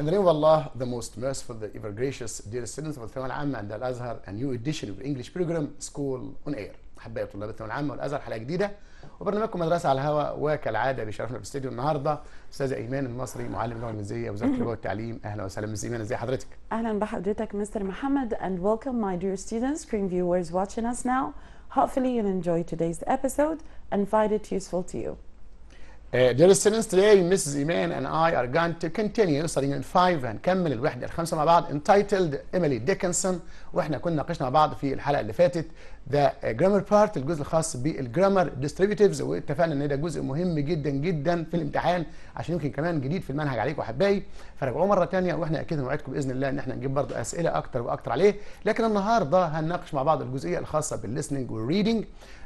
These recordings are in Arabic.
In the name of Allah, the most merciful, the ever gracious, dear students of Al Amma and Al-Azhar, a new edition of English program School on Air. أحبائي طلاب الثانوية العامة والأزهر حلقة جديدة وبرنامجكم مدرسة على الهواء وكالعادة بيشرفنا في الاستديو النهاردة أستاذ إيمان المصري معلم اللغة الإنجليزية وزارة التربية والتعليم أهلا وسهلا مس إيمان إزي حضرتك؟ أهلا بحضرتك مستر محمد and welcome my dear students, screen viewers watching us now. Hopefully you'll enjoy today's episode and find it useful to you. Uh, dear students, today Mrs. Iman and I are going to continue studying in 5 and كمل الوحدة الخامسة مع بعض entitled Emily Dickinson واحنا كنا ناقشنا مع بعض في الحلقه اللي فاتت ذا جرامر بارت الجزء الخاص بالجرامر ديستريبيوتيفز واتفقنا ان ده جزء مهم جدا جدا في الامتحان عشان يمكن كمان جديد في المنهج عليكم احبائي فراجعوه مره ثانيه واحنا اكيد نوعدكم باذن الله ان احنا نجيب برضه اسئله اكتر واكتر عليه لكن النهارده هنناقش مع بعض الجزئيه الخاصه بالليسننج والريدنج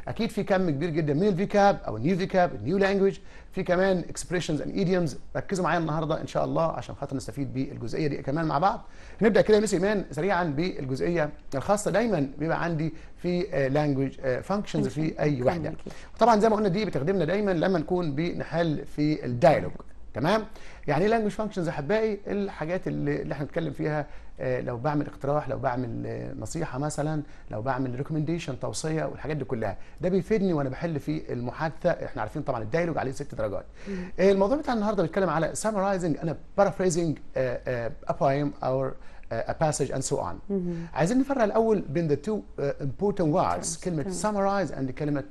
اكيد في كم كبير جدا من الفيكاب او النيو فيكاب النيو لانجوج في كمان اكسبريشنز اند ايديومز ركزوا معايا النهارده ان شاء الله عشان خاطر نستفيد بالجزئيه دي كمان مع بعض هنبدا كده يا ايمان سريعا بالجزئيه العربيه الخاصه دايما بيبقى عندي في لانجوج آه، فانكشنز آه، في اي وحده طبعا زي ما قلنا دي بتخدمنا دايما لما نكون بنحل في الدايلوج تمام يعني ايه لانجوج فانكشنز احبائي الحاجات اللي احنا بنتكلم فيها آه، لو بعمل اقتراح لو بعمل نصيحه مثلا لو بعمل ريكومنديشن توصيه والحاجات دي كلها ده بيفيدني وانا بحل في المحادثه احنا عارفين طبعا الدايلوج عليه ست درجات الموضوع بتاع النهارده بيتكلم على سامرايزنج انا بارافريزنج ا بويم اور a passage and so on mm-hmm. عايزين نفرق الاول بين the two uh, important words كلمه summarize and كلمه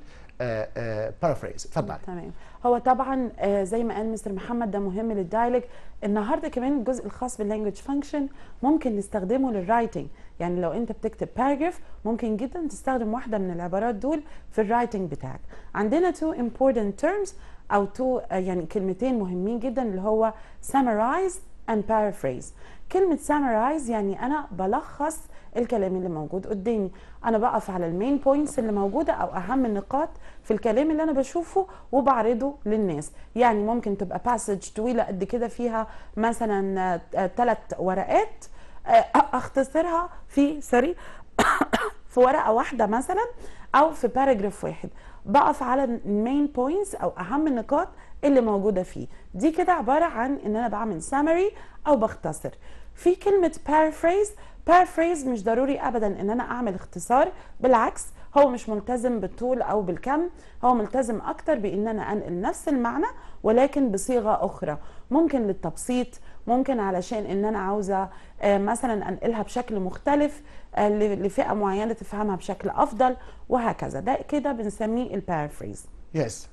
بارافريز uh, اتفضل uh, تمام هو طبعا آه، زي ما قال مستر محمد ده مهم للدايلوج النهارده كمان الجزء الخاص باللانجوج فانكشن ممكن نستخدمه للرايتنج يعني لو انت بتكتب باراجراف ممكن جدا تستخدم واحده من العبارات دول في الرايتنج بتاعك عندنا تو امبورتنت تيرمز او تو آه، يعني كلمتين مهمين جدا اللي هو سامرايز اند paraphrase كلمه سامرايز يعني انا بلخص الكلام اللي موجود قدامي انا بقف على المين بوينتس اللي موجوده او اهم النقاط في الكلام اللي انا بشوفه وبعرضه للناس يعني ممكن تبقى باسج طويله قد كده فيها مثلا ثلاث آه، ورقات آه، اختصرها في سوري في ورقه واحده مثلا او في باراجراف واحد بقف على المين بوينتس او اهم النقاط اللي موجوده فيه دي كده عباره عن ان انا بعمل سامري او بختصر في كلمه paraphrase paraphrase مش ضروري ابدا ان انا اعمل اختصار بالعكس هو مش ملتزم بالطول او بالكم هو ملتزم اكتر بان انا انقل نفس المعنى ولكن بصيغه اخرى ممكن للتبسيط ممكن علشان ان انا عاوزه آه، مثلا انقلها بشكل مختلف آه، لفئه معينه تفهمها بشكل افضل وهكذا ده كده بنسميه البارافريز يس yes.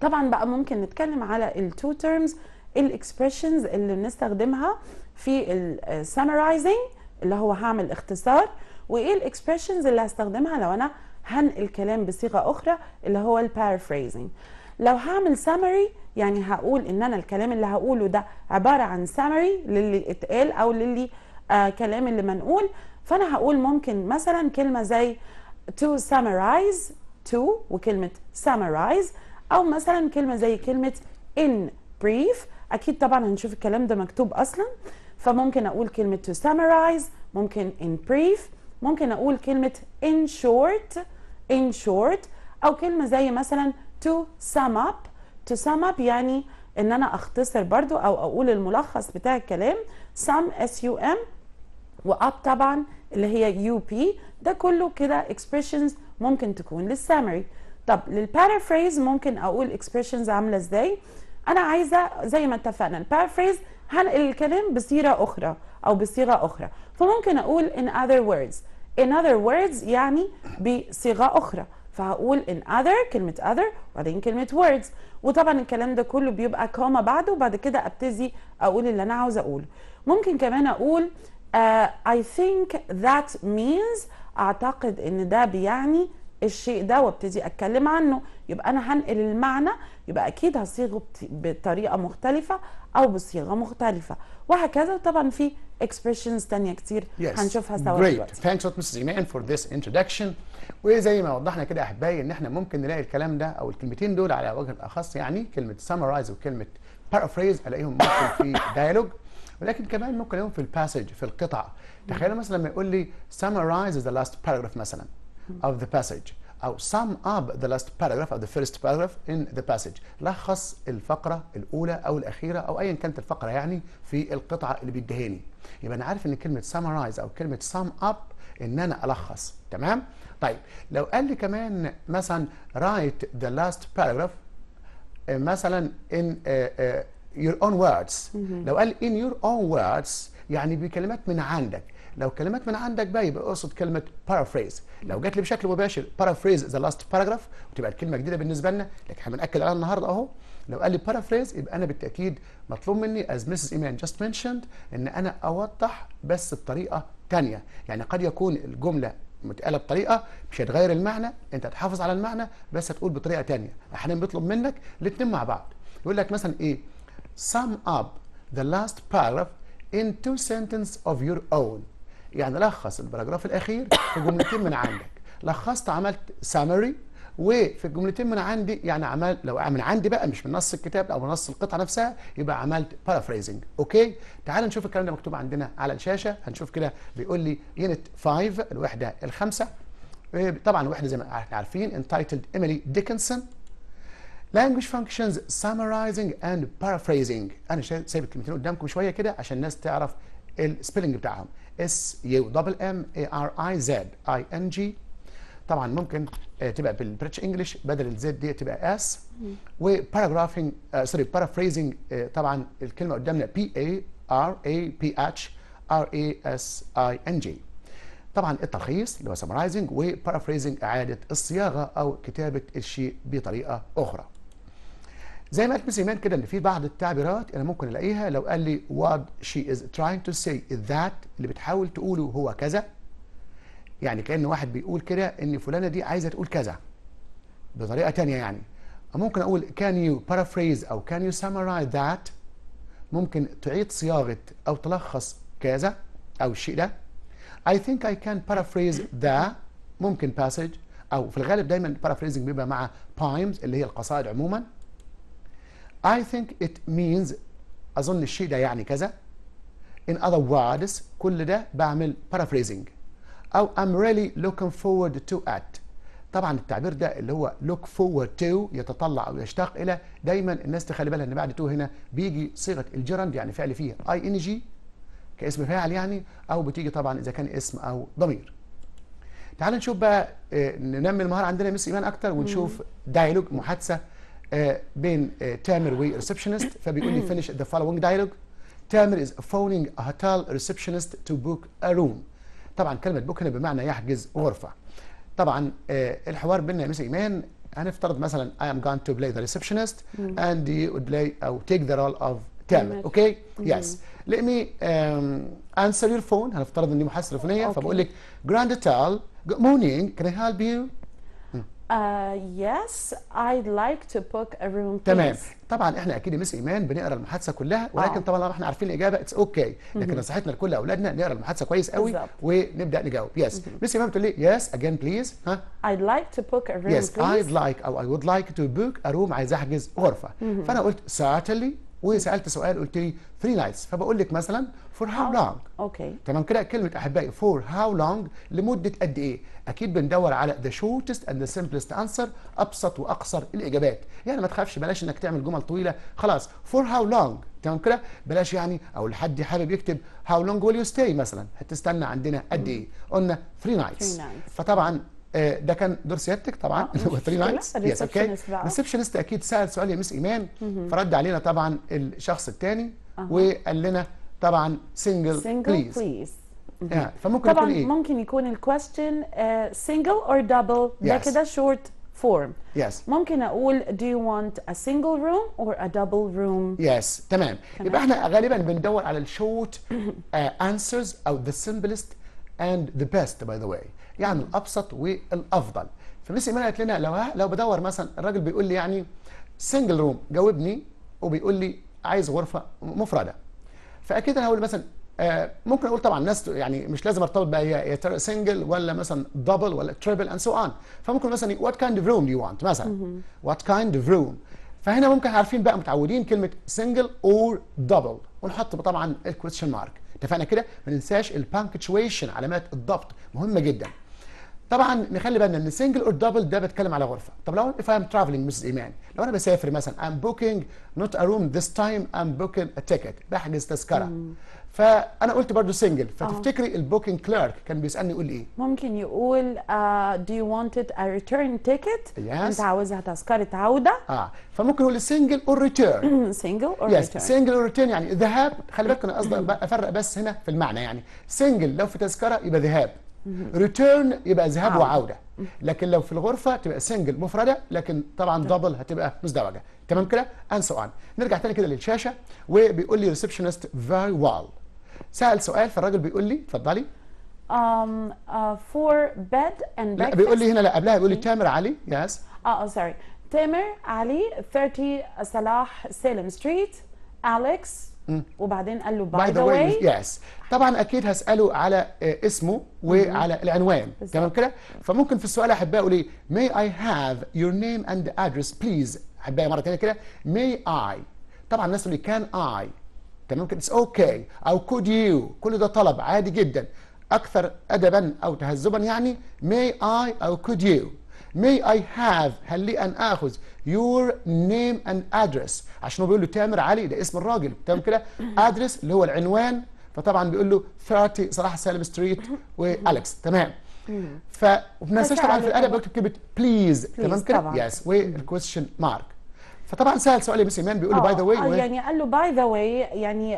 طبعا بقى ممكن نتكلم على التو تيرمز الاكسبريشنز اللي بنستخدمها في السمرايزنج اللي هو هعمل اختصار وايه الاكسبريشنز اللي هستخدمها لو انا هنقل كلام بصيغه اخرى اللي هو البارافريزنج لو هعمل سامري يعني هقول ان انا الكلام اللي هقوله ده عباره عن سامري للي اتقال او للي آه كلام اللي منقول فانا هقول ممكن مثلا كلمه زي to summarize to وكلمه summarize او مثلا كلمه زي كلمه in brief اكيد طبعا هنشوف الكلام ده مكتوب اصلا فممكن اقول كلمه to summarize ممكن in brief ممكن اقول كلمه in short in short او كلمه زي مثلا to sum up to sum up يعني ان انا اختصر برضو او اقول الملخص بتاع الكلام sum s u m و up طبعا اللي هي u p ده كله كده expressions ممكن تكون للسامري طب للبارافريز ممكن اقول expressions عامله ازاي انا عايزه زي ما اتفقنا البارافريز هنقل الكلام بصيغه اخرى او بصيغه اخرى فممكن اقول in other words in other words يعني بصيغه اخرى فهقول in other كلمه other وبعدين كلمه words وطبعا الكلام ده كله بيبقى كومة بعده وبعد كده ابتدي اقول اللي انا عاوزه اقوله ممكن كمان اقول uh, I think that means اعتقد ان ده بيعني الشيء ده وابتدي اتكلم عنه يبقى انا هنقل المعنى يبقى اكيد هصيغه بطريقه مختلفه او بصيغه مختلفه وهكذا طبعا في expressions تانية كتير yes. هنشوفها سوا دلوقتي. Great. Thanks a lot Mrs. Iman for this introduction. وزي ما وضحنا كده احبائي ان احنا ممكن نلاقي الكلام ده او الكلمتين دول على وجه الاخص يعني كلمه summarize وكلمه paraphrase الاقيهم ممكن في ديالوج ولكن كمان ممكن الاقيهم في الباسج في القطع. تخيلوا مثلا لما يقول لي summarize the last paragraph مثلا of the passage أو sum up the last paragraph أو the first paragraph in the passage لخص الفقرة الأولى أو الأخيرة أو أيا كانت الفقرة يعني في القطعة اللي بيديهاني يبقى أنا عارف إن كلمة summarize أو كلمة sum up إن أنا ألخص تمام؟ طيب لو قال لي كمان مثلا write the last paragraph آه، مثلا in آه، آه، your own words لو قال in your own words يعني بكلمات من عندك لو كلمات من عندك بقى يبقى اقصد كلمه بارافريز لو جات لي بشكل مباشر بارافريز ذا لاست باراجراف وتبقى الكلمه جديده بالنسبه لنا لكن احنا بناكد عليها النهارده اهو لو قال لي بارافريز يبقى انا بالتاكيد مطلوب مني از مسز ايمان جاست منشند ان انا اوضح بس بطريقه ثانيه يعني قد يكون الجمله متقاله بطريقه مش هتغير المعنى انت هتحافظ على المعنى بس هتقول بطريقه ثانيه احيانا بيطلب منك الاثنين مع بعض يقول لك مثلا ايه sum up the last paragraph two sentences of your own يعني لخص البراجراف الاخير في جملتين من عندك لخصت عملت سامري وفي الجملتين من عندي يعني عمل لو من عندي بقى مش من نص الكتاب او من نص القطعه نفسها يبقى عملت بارافريزنج اوكي تعال نشوف الكلام ده مكتوب عندنا على الشاشه هنشوف كده بيقول لي يونت 5 الوحده الخامسه إيه، طبعا وحده زي ما احنا عارفين انتايتلد ايميلي ديكنسون language functions summarizing and paraphrasing انا سايب الكلمتين قدامكم شويه كده عشان الناس تعرف السبيلنج بتاعهم اس يو دبل ام اي ار اي زد اي ان جي طبعا ممكن آه، تبقى بالبريتش انجلش بدل الزد دي تبقى اس وباراجرافينج سوري بارافريزنج طبعا الكلمه قدامنا بي اي ار اي بي اتش ار اي اس اي ان جي طبعا التلخيص اللي هو سمرايزنج وبارافريزنج اعاده الصياغه او كتابه الشيء بطريقه اخرى زي ما قالت مس ايمان كده اللي في بعض التعبيرات انا ممكن الاقيها لو قال لي what she is trying to say that اللي بتحاول تقوله هو كذا يعني كان واحد بيقول كده ان فلانه دي عايزه تقول كذا بطريقه تانية يعني ممكن اقول can you paraphrase او can you summarize that ممكن تعيد صياغه او تلخص كذا او الشيء ده I think I can paraphrase the ممكن passage او في الغالب دايما paraphrasing بيبقى مع poems اللي هي القصائد عموما I think it means أظن الشيء ده يعني كذا in other words كل ده بعمل paraphrasing أو I'm really looking forward to it طبعا التعبير ده اللي هو look forward to يتطلع أو يشتاق إلى دايما الناس تخلي بالها إن بعد تو هنا بيجي صيغة الجرند يعني فعل فيه اي جي كاسم فاعل يعني أو بتيجي طبعا إذا كان اسم أو ضمير تعال نشوف بقى آه، ننمي المهارة عندنا مس إيمان أكتر ونشوف دايلوج محادثة بين تامر والريسبشنست فبيقول لي finish the following dialogue تامر is phoning a hotel receptionist to book a room طبعا كلمة book هنا بمعنى يحجز غرفة طبعا الحوار بيننا يا مس ايمان هنفترض مثلا I am going to play the receptionist and you would play أو take the role of تامر اوكي يس let me um, answer your phone هنفترض اني محاسبة تليفونية فبقول لك grand hotel good morning can I help you يس ايد لايك تو بوك ا روم تمام طبعا احنا اكيد مس ايمان بنقرا المحادثه كلها ولكن آه. طبعا احنا عارفين الاجابه اتس اوكي okay. لكن نصيحتنا لكل اولادنا نقرا المحادثه كويس قوي ونبدا نجاوب يس مس ايمان بتقول لي يس اجين بليز ها ايد لايك تو بوك ا روم يس ايد لايك او اي وود لايك تو بوك ا روم عايز احجز غرفه فانا قلت certainly وسالت سؤال قلت لي 3 نايتس فبقول لك مثلا فور هاو لونج اوكي تمام كده كلمه احبائي فور هاو لونج لمده قد ايه اكيد بندور على ذا شورتست اند ذا سمبلست انسر ابسط واقصر الاجابات يعني ما تخافش بلاش انك تعمل جمل طويله خلاص فور هاو لونج تمام كده بلاش يعني او لحد حابب يكتب هاو لونج ويل يو ستاي مثلا هتستنى عندنا قد ايه قلنا 3 نايتس فطبعا آه، ده كان دور سيادتك طبعا اللي آه، هو ثري نايتس يس اوكي الريسبشنست اكيد سال سؤال يا مس ايمان فرد علينا طبعا الشخص الثاني وقال لنا طبعا سنجل سنجل بليز فممكن طبعا إيه؟ ممكن يكون الكويستشن سنجل اور دبل ده كده شورت فورم يس ممكن اقول دو يو ونت ا سنجل روم اور ا دبل روم يس تمام. يبقى احنا غالبا بندور على الشورت انسرز uh, او ذا سمبلست اند ذا بيست باي ذا واي يعني الابسط والافضل فميس ايمان قالت لنا لو لو بدور مثلا الراجل بيقول لي يعني سنجل روم جاوبني وبيقول لي عايز غرفه مفرده فاكيد انا هقول مثلا آه، ممكن اقول طبعا الناس يعني مش لازم ارتبط بقى هي سنجل ولا مثلا دبل ولا تريبل اند سو اون فممكن مثلا وات كايند اوف روم يو وانت مثلا وات كايند اوف روم فهنا ممكن عارفين بقى متعودين كلمه سنجل اور دبل ونحط طبعا الكويشن مارك اتفقنا كده ما ننساش البانكتشويشن علامات الضبط مهمه جدا طبعا نخلي بالنا ان سنجل اور دبل ده بتكلم على غرفه طب لو اف ام ترافلنج مس ايمان لو انا بسافر مثلا ام بوكينج نوت ا روم ذس تايم ام بوكينج ا تيكت بحجز تذكره فانا قلت برضو سنجل آه. فتفتكري البوكينج كليرك كان بيسالني يقول ايه ممكن يقول دو يو وانت ا ريتيرن تيكت انت عاوزها تذكره عوده اه فممكن يقول سنجل اور ريتيرن سنجل اور ريتيرن سنجل اور ريتيرن يعني ذهاب خلي بالك انا قصدي افرق بس هنا في المعنى يعني سنجل لو في تذكره يبقى ذهاب ريتيرن يبقى ذهاب وعوده لكن لو في الغرفه تبقى سنجل مفرده لكن طبعا دبل هتبقى مزدوجه تمام كده اند سو نرجع تاني كده للشاشه وبيقول لي ريسبشنست فيري ويل سال سؤال فالراجل بيقول لي اتفضلي um, uh, for bed and breakfast. لا بيقول لي هنا لا قبلها بيقول لي mm-hmm. تامر علي يس اه سوري تامر علي 30 صلاح سالم ستريت اليكس وبعدين قال له باي ذا واي يس طبعا اكيد هساله على آه، اسمه وعلى العنوان تمام كده فممكن في السؤال احبائي اقول ايه may I have your name and address please احبائي مره ثانيه كده may I طبعا الناس تقول لي كان I تمام كده اتس اوكي او could you كل ده طلب عادي جدا اكثر ادبا او تهذبا يعني may I او could you may I have هل لي ان اخذ يور نيم اند ادرس عشان هو بيقول له تامر علي ده اسم الراجل تمام كده ادرس اللي هو العنوان فطبعا بيقول له 30 صلاح سالم ستريت والكس تمام فما ننساش طبعا في الادب بكتب كلمه بليز تمام كده يس والكويشن مارك فطبعا سال سؤال يا مس ايمان بيقول له باي ذا واي يعني قال له باي ذا واي يعني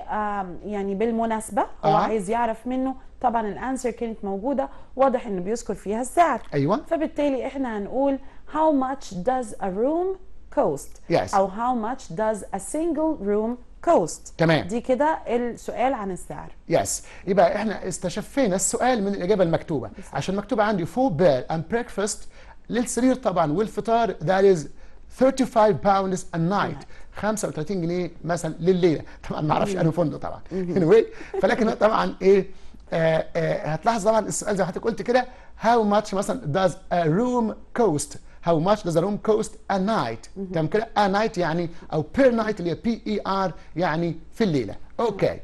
يعني بالمناسبه هو آه. عايز يعرف منه طبعا الانسر كانت موجوده واضح انه بيذكر فيها السعر ايوه فبالتالي احنا هنقول how much does a room cost yes. او how much does a single room cost تمام دي كده السؤال عن السعر يس yes. يبقى احنا استشفينا السؤال من الاجابه المكتوبه yes. عشان مكتوبه عندي فور بير اند بريكفاست للسرير طبعا والفطار ذات از 35 باوندز ا نايت 35 جنيه مثلا لليله طبعا ما اعرفش انا فندق طبعا anyway فلكن طبعا ايه آآ آه، آآ آه، هتلاحظ طبعا السؤال زي ما حضرتك قلت كده هاو ماتش مثلا داز روم كوست هاو ماتش ذا روم كوست ا نايت تمام كده ا نايت يعني او بير نايت اللي هي بي اي ار يعني في الليله اوكي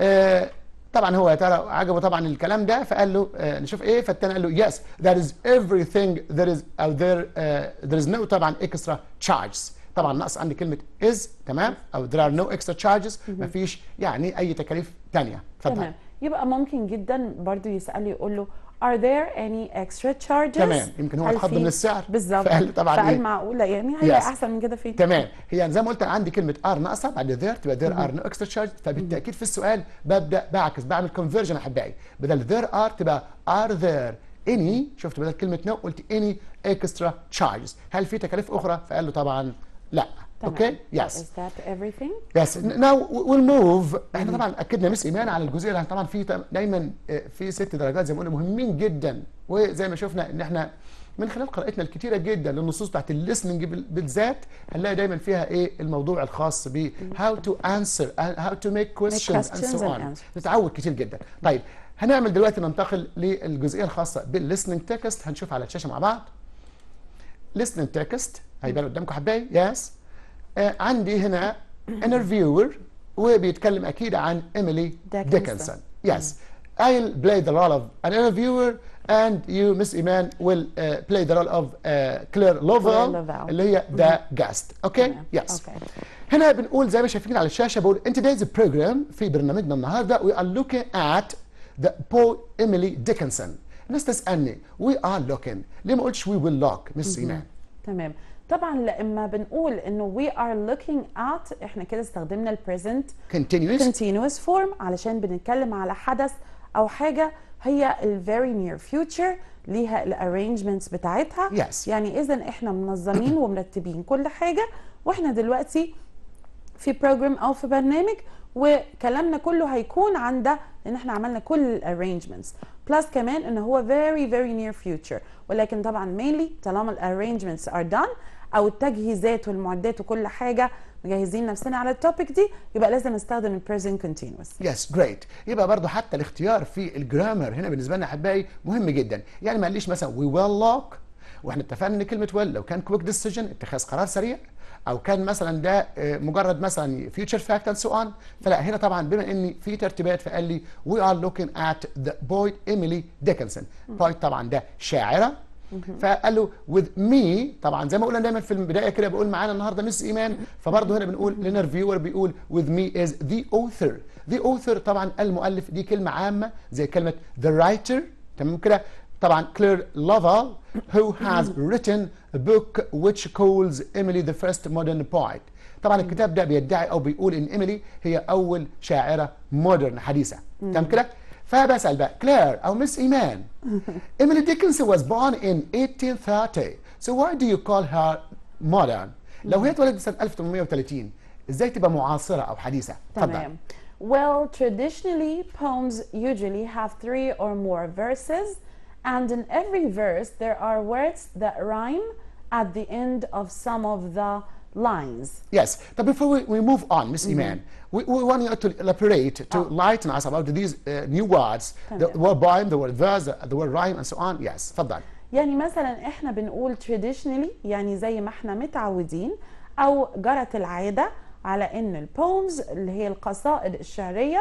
آه طبعا هو يا ترى عجبه طبعا الكلام ده فقال له آه نشوف ايه فالتاني قال له يس ذير از everything there is او there آه there is no طبعا اكسترا تشارجز طبعا ناقص عندي كلمه از تمام او there are no extra charges مفيش يعني اي تكاليف ثانيه تمام يبقى ممكن جدا برضو يساله يقول له are there any extra charges تمام يمكن هو اتحط من السعر بالظبط فقال طبعا فقال إيه؟ معقوله يعني هي yes. احسن من كده فين تمام هي زي ما قلت عندي كلمه ار ناقصه بعد ذير تبقى ذير ار نو اكسترا charges فبالتاكيد في السؤال ببدا بعكس بعمل كونفرجن احبائي بدل ذير ار تبقى ار ذير اني شفت بدل كلمه نو قلت اني اكسترا charges هل في تكاليف اخرى فقال له طبعا لا اوكي يس Is that everything? Yes. Now we'll move. احنا طبعا اكدنا مس ايمان على الجزئيه اللي طبعا في دايما آه، في ست درجات زي ما قلنا مهمين جدا وزي ما شفنا ان احنا من خلال قراءتنا الكتيرة جدا للنصوص بتاعت الليسننج بالذات هنلاقي دايما فيها ايه الموضوع الخاص ب هاو تو انسر هاو تو ميك كويستشنز اند سو اون نتعود كتير جدا طيب هنعمل دلوقتي ننتقل للجزئية الخاصة بالليسننج تكست هنشوف على الشاشة مع بعض listening text هيبان قدامكم حبايبي يس عندي هنا انترفيور وبيتكلم اكيد عن ايميلي ديكنسون يس I'll play the role of an interviewer and you Miss Iman will uh, play the role of uh, Claire Lovell اللي هي the guest اوكي okay? yes okay. هنا بنقول زي ما شايفين على الشاشه بقول in today's program في برنامجنا النهارده we are looking at the poet Emily Dickinson الناس تسالني we are looking ليه ما قلتش we will look Miss Iman تمام طبعا لما بنقول انه we are looking at احنا كده استخدمنا البريزنت continuous continuous form علشان بنتكلم على حدث او حاجه هي ال very near future ليها الارينجمنتس بتاعتها yes. يعني اذا احنا منظمين ومرتبين كل حاجه واحنا دلوقتي في بروجرام او في برنامج وكلامنا كله هيكون عن ده لان احنا عملنا كل الارينجمنتس بلس كمان ان هو very very near future ولكن طبعا mainly طالما الارينجمنتس ار دان او التجهيزات والمعدات وكل حاجه مجهزين نفسنا على التوبيك دي يبقى لازم نستخدم البريزنت كونتينوس يس جريت يبقى برضو حتى الاختيار في الجرامر هنا بالنسبه لنا احبائي مهم جدا يعني ما قاليش مثلا وي ويل لوك واحنا اتفقنا ان كلمه ويل لو كان كويك ديسيجن اتخاذ قرار سريع او كان مثلا ده آه، مجرد مثلا فيوتشر فاكت اند سو اون فلا هنا طبعا بما ان في ترتيبات فقال لي وي ار لوكينج ات ذا بويد ايميلي ديكنسون بويد طبعا ده شاعره فقال له وذ مي طبعا زي ما قلنا دايما في البدايه كده بقول معانا النهارده مس ايمان فبرضه هنا بنقول لنا بيقول وذ مي از ذا اوثر ذا اوثر طبعا المؤلف دي كلمه عامه زي كلمه ذا رايتر تمام كده طبعا كلير لافال who has written a book which calls Emily the first modern poet طبعا الكتاب ده بيدعي او بيقول ان ايميلي هي اول شاعره مودرن حديثه تمام كده فبسال بقى كلير او مس ايمان ايميلي ديكنز was born in 1830 so why do you call her modern لو هي اتولدت سنه 1830 ازاي تبقى معاصره او حديثه تمام Well, traditionally, poems usually have three or more verses. And in every verse, there are words that rhyme at the end of some of the lines. Yes, but before we, we move on, Miss mm -hmm. Iman, we, we, want you to elaborate, to oh. lighten us about these uh, new words, the word poem, the word verse, the word rhyme, and so on. Yes, تفضل. يعني مثلا احنا بنقول traditionally يعني زي ما احنا متعودين او جرت العاده على ان البومز اللي هي القصائد الشعريه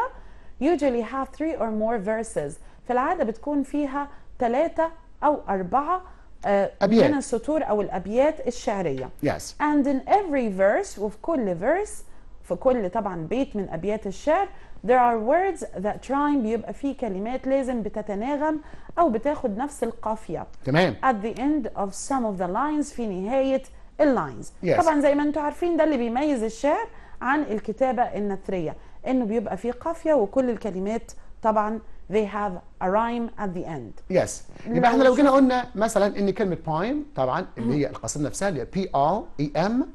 usually have three or more verses في العاده بتكون فيها ثلاثة أو أربعة آه، أبيات. من السطور أو الأبيات الشعرية yes. and in every verse وفي كل verse في كل طبعا بيت من أبيات الشعر there are words that rhyme بيبقى فيه كلمات لازم بتتناغم أو بتاخد نفس القافية تمام at the end of some of the lines في نهاية اللاينز yes. طبعا زي ما انتم عارفين ده اللي بيميز الشعر عن الكتابة النثرية انه بيبقى فيه قافية وكل الكلمات طبعا they have a rhyme at the end. Yes. يبقى احنا لو جينا قلنا مثلا ان كلمه poem طبعا اللي هي القصيده نفسها اللي هي بي او اي ام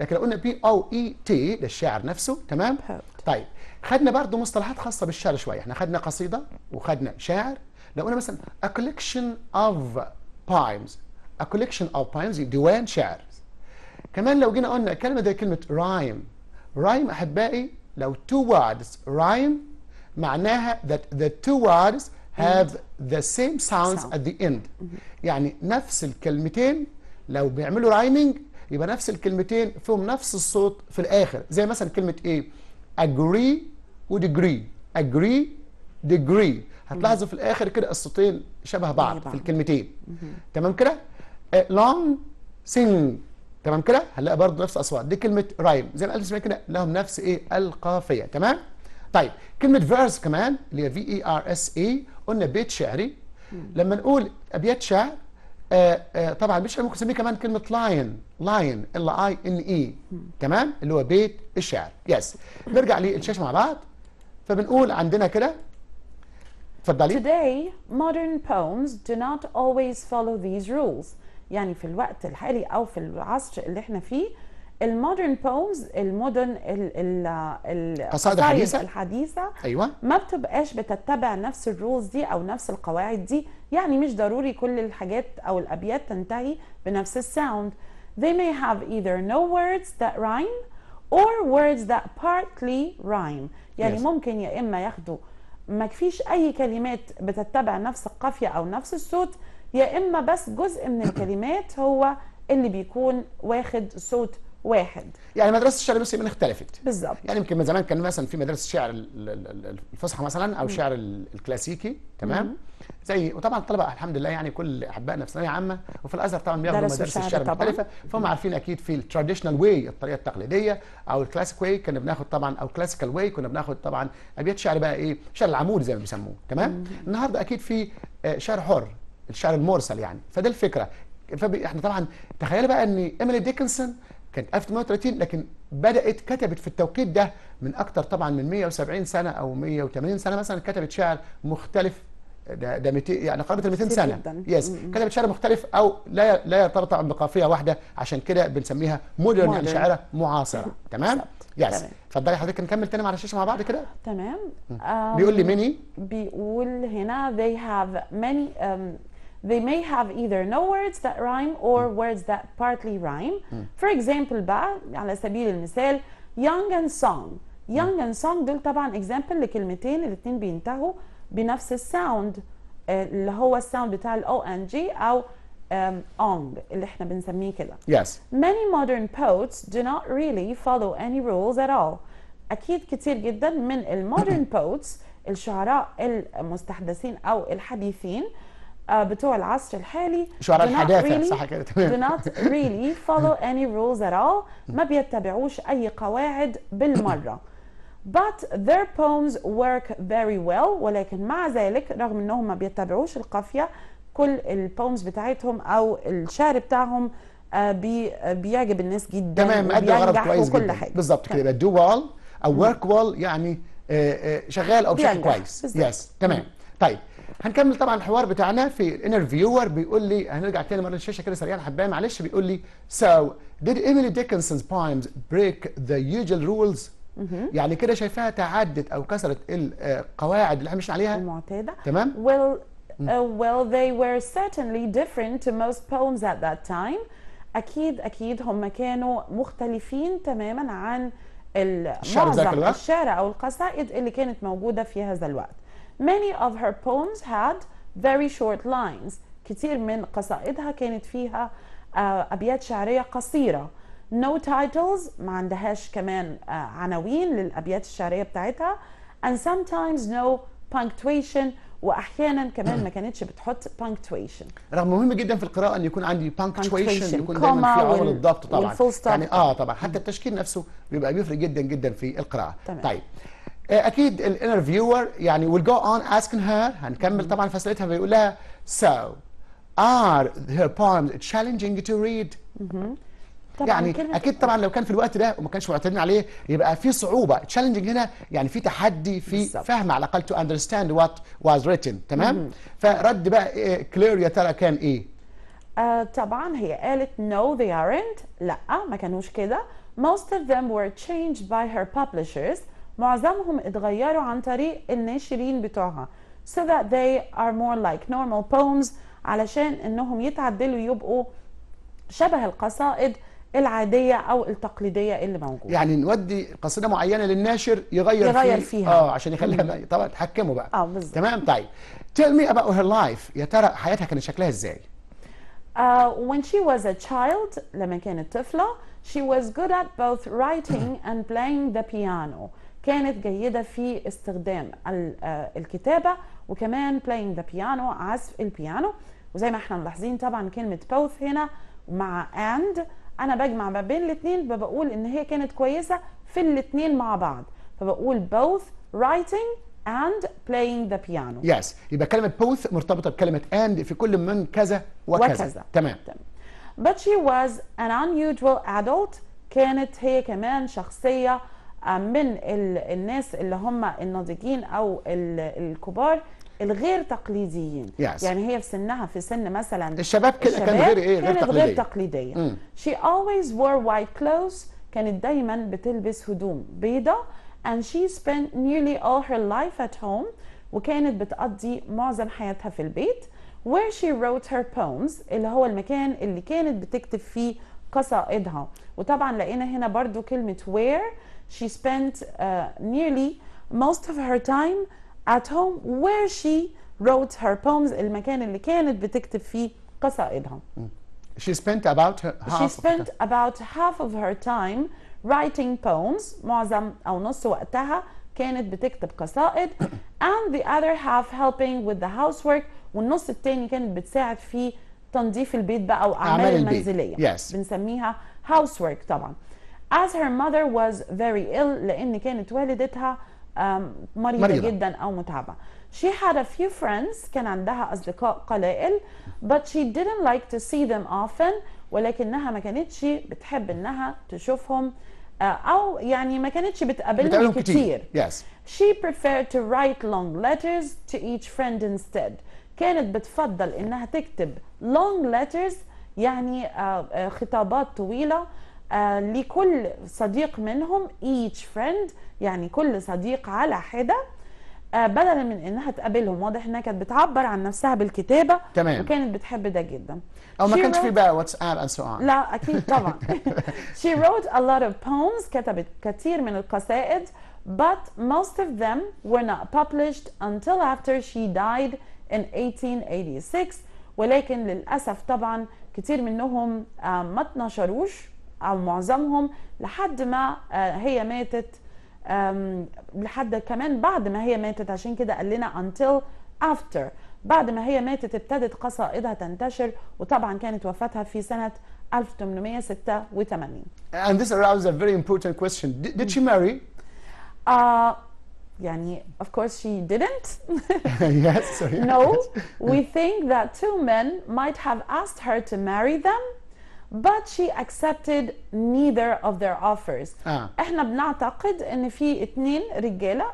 لكن لو قلنا بي او اي تي للشاعر نفسه تمام؟ طيب خدنا برضه مصطلحات خاصه بالشعر شويه احنا خدنا قصيده وخدنا شاعر لو قلنا مثلا a collection of poems a collection of poems يعني ديوان شعر كمان لو جينا قلنا كلمه زي كلمه rhyme rhyme احبائي لو two words rhyme معناها that the two words have mm. the same sounds sound. at the end mm-hmm. يعني نفس الكلمتين لو بيعملوا رايمنج يبقى نفس الكلمتين فيهم نفس الصوت في الاخر زي مثلا كلمه ايه agree و اجري agree degree هتلاحظوا في الاخر كده الصوتين شبه بعض في الكلمتين mm-hmm. تمام كده long sing تمام كده هنلاقي برضه نفس الاصوات دي كلمه رايم زي ما قلت كده لهم نفس ايه القافيه تمام طيب كلمه فيرس كمان اللي هي في اي ار اس اي قلنا بيت شعري لما نقول ابيات شعر آآ آه، آآ آه، طبعا مش ممكن نسميه كمان كلمه لاين لاين ال اي ان اي تمام اللي هو بيت الشعر يس نرجع للشاشه مع بعض فبنقول عندنا كده اتفضلي Today modern poems do not always follow these rules يعني في الوقت الحالي او في العصر اللي احنا فيه المودرن بومز المدن القصائد الحديثه الحديثه ايوه ما بتبقاش بتتبع نفس الرولز دي او نفس القواعد دي يعني مش ضروري كل الحاجات او الابيات تنتهي بنفس الساوند they may have either no words that rhyme or words that partly rhyme يعني yes. ممكن يا اما ياخدوا ما فيش اي كلمات بتتبع نفس القافيه او نفس الصوت يا اما بس جزء من الكلمات هو اللي بيكون واخد صوت واحد يعني مدرسه الشعر المصري من اختلفت بالظبط يعني يمكن من زمان كان مثلا في مدرسه شعر الفصحى مثلا او شعر الكلاسيكي تمام زي وطبعا الطلبه الحمد لله يعني كل احبائنا في ثانويه عامه وفي الازهر طبعا بياخدوا مدارس الشعر المختلفه فهم عارفين اكيد في التراديشنال واي الطريقه التقليديه او الكلاسيك واي كنا بناخد طبعا او كلاسيكال واي كنا بناخد طبعا ابيات شعر بقى ايه شعر العمود زي ما بيسموه تمام النهارده اكيد في آه، شعر حر الشعر المرسل يعني فده الفكره فاحنا طبعا تخيل بقى ان ايميلي ديكنسون كانت 1830 لكن بدات كتبت في التوقيت ده من اكتر طبعا من 170 سنه او 180 سنه مثلا كتبت شعر مختلف ده ده 200 يعني قرابه ال 200 سنه جداً. يس كتبت شعر مختلف او لا لا يرتبط طبعا بقافيه واحده عشان كده بنسميها مودرن يعني شاعره معاصره تمام يس اتفضلي حضرتك نكمل تاني مع الشاشه مع بعض كده تمام بيقول لي ميني بيقول هنا they have many um, they may have either no words that rhyme or mm. words that partly rhyme. Mm. For example ala على سبيل المثال young and song mm. young and song دول طبعا example لكلمتين الاتنين بينتهوا بنفس الساوند اللي هو الساوند بتاع ال sound and G أو um, ong اللي احنا بنسميه كده. Yes. Many modern poets do not really follow any rules at all. أكيد كتير جدا من modern poets الشعراء المستحدثين أو الحديثين آه، بتوع العصر الحالي شعراء الحداثه really, صح كده تمام do not really follow any rules at all ما بيتبعوش اي قواعد بالمره but their poems work very well ولكن مع ذلك رغم انهم ما بيتبعوش القافيه كل البومز بتاعتهم او الشعر بتاعهم آه، بي بيعجب الناس جدا تمام ادى غرض كويس وكل حاجة. بالظبط كده do well او work well يعني آه، شغال او بشكل كويس يس yes. تمام طيب هنكمل طبعا الحوار بتاعنا في الانترفيور بيقول لي هنرجع تاني مره للشاشه كده سريعا حبايه معلش بيقول لي so did Emily Dickinson's poems break the usual rules يعني كده شايفاها تعدت او كسرت القواعد آه، اللي احنا ماشيين عليها المعتاده تمام well uh, well they were certainly different to most poems at that time اكيد اكيد هم كانوا مختلفين تماما عن الشعر الشعر او القصائد اللي كانت موجوده في هذا الوقت Many of her poems had very short lines كثير من قصائدها كانت فيها آه، أبيات شعرية قصيرة no titles ما عندهاش كمان آه، عناوين للأبيات الشعرية بتاعتها and sometimes no punctuation واحيانا كمان ما كانتش بتحط punctuation رغم مهم جدا في القراءه ان يكون عندي punctuation يكون دايما في عمل الضبط طبعا يعني اه طبعا حتى التشكيل نفسه بيبقى بيفرق جدا جدا في القراءه تمام. طيب إيه، اكيد الانترفيور يعني ويل جو اون اسكن هير هنكمل طبعا فسالتها بيقول لها so are her poems challenging to read طبعا يعني اكيد طبعا لو كان في الوقت ده وما كانش معترضين عليه يبقى في صعوبه تشالنجينج هنا يعني في تحدي في فهم على الاقل تو اندرستاند وات واز ريتن تمام فرد بقى كلير إيه، يا ترى كان ايه Uh, طبعا هي قالت no they aren't لا ما كانوش كده most of them were changed by her publishers معظمهم اتغيروا عن طريق الناشرين بتوعها so that they are more like normal poems علشان انهم يتعدلوا يبقوا شبه القصائد العادية أو التقليدية اللي موجودة يعني نودي قصيدة معينة للناشر يغير, يغير فيه فيها اه عشان يخليها بقى طبعا تحكمه بقى اه بالظبط تمام طيب tell me about her life يا ترى حياتها كانت شكلها ازاي؟ Uh, when she was a child لما كانت طفلة she was good at both writing and playing the piano كانت جيده في استخدام آه، الكتابه وكمان playing the piano عزف البيانو وزي ما احنا ملاحظين طبعا كلمه both هنا مع and انا بجمع ما بين الاثنين فبقول ان هي كانت كويسه في الاثنين مع بعض فبقول both writing and playing the piano yes يبقى كلمه both مرتبطه بكلمه and في كل من كذا وكذا, وكذا. تمام. تمام but she was an unusual adult كانت هي كمان شخصيه آه، من الناس اللي هم الناضجين او الكبار الغير تقليديين yes. يعني هي في سنها في سن مثلا الشباب كده كان غير ايه غير تقليديه غير تقليديه mm. she always wore white clothes كانت دايما بتلبس هدوم بيضه and she spent nearly all her life at home وكانت بتقضي معظم حياتها في البيت where she wrote her poems اللي هو المكان اللي كانت بتكتب فيه قصائدها وطبعا لقينا هنا برضو كلمة where she spent uh, nearly most of her time at home where she wrote her poems المكان اللي كانت بتكتب فيه قصائدها she spent about her half she spent of about half of her time writing poems معظم أو نص وقتها كانت بتكتب قصائد and the other half helping with the housework والنص التاني كانت بتساعد فيه تنظيف البيت بقى واعمال المنزليه yes. بنسميها هاوس ورك طبعا as her mother was very ill لان كانت والدتها مريضة, مريضة جدا او متعبه she had a few friends كان عندها اصدقاء قلائل but she didn't like to see them often ولكنها ما كانتش بتحب انها تشوفهم آه، او يعني ما كانتش بتقابلهم كتير. كتير yes she preferred to write long letters to each friend instead كانت بتفضل انها تكتب long letters يعني آه، آه، خطابات طويله آه، لكل صديق منهم each friend يعني كل صديق على حده بدلا من انها تقابلهم واضح انها كانت بتعبر عن نفسها بالكتابه تمام وكانت بتحب ده جدا او ما كانش في بقى واتساب اند سو اون لا اكيد طبعا she wrote a lot of poems كتبت كثير من القصائد but most of them were not published until after she died in 1886 ولكن للأسف طبعا كتير منهم آه، ما اتنشروش أو معظمهم لحد ما آه، هي ماتت لحد كمان بعد ما هي ماتت عشان كده قال لنا until after بعد ما هي ماتت ابتدت قصائدها تنتشر وطبعا كانت وفاتها في سنة 1886 And this arouses a very important question. Did, did she marry? Uh, Yani, of course, she didn't. yes. So no, we think that two men might have asked her to marry them, but she accepted neither of their offers. آه. Ah. احنا بنعتقد ان في اثنين رجاله